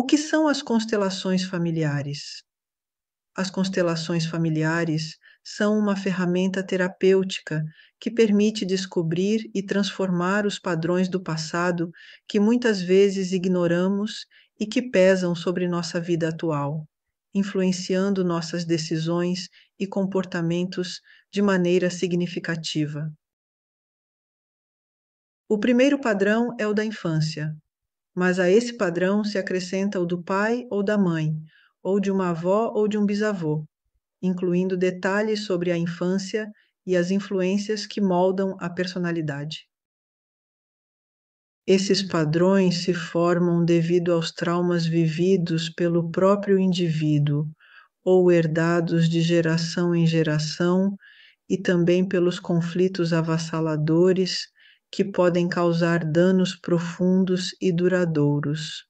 O que são as constelações familiares? As constelações familiares são uma ferramenta terapêutica que permite descobrir e transformar os padrões do passado que muitas vezes ignoramos e que pesam sobre nossa vida atual, influenciando nossas decisões e comportamentos de maneira significativa. O primeiro padrão é o da infância, mas a esse padrão se acrescenta o do pai ou da mãe, ou de uma avó ou de um bisavô, incluindo detalhes sobre a infância e as influências que moldam a personalidade. Esses padrões se formam devido aos traumas vividos pelo próprio indivíduo ou herdados de geração em geração e também pelos conflitos avassaladores que podem causar danos profundos e duradouros.